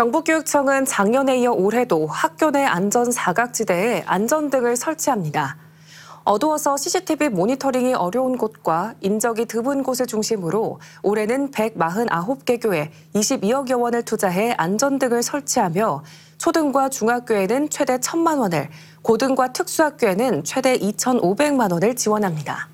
경북교육청은 작년에 이어 올해도 학교 내 안전 사각지대에 안전등을 설치합니다. 어두워서 CCTV 모니터링이 어려운 곳과 인적이 드문 곳을 중심으로 올해는 149개 교에 22억여 원을 투자해 안전등을 설치하며 초등과 중학교에는 최대 1천만 원을, 고등과 특수학교에는 최대 2,500만 원을 지원합니다.